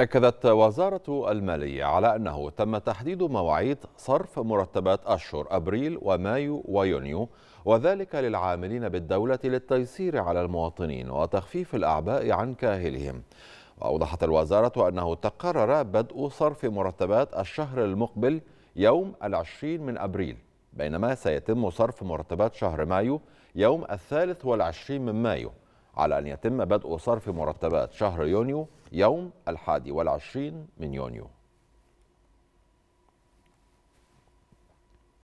أكدت وزارة المالية على أنه تم تحديد مواعيد صرف مرتبات أشهر أبريل ومايو ويونيو وذلك للعاملين بالدولة للتيسير على المواطنين وتخفيف الأعباء عن كاهلهم وأوضحت الوزارة أنه تقرر بدء صرف مرتبات الشهر المقبل يوم العشرين من أبريل بينما سيتم صرف مرتبات شهر مايو يوم الثالث والعشرين من مايو على أن يتم بدء صرف مرتبات شهر يونيو يوم الحادي والعشرين من يونيو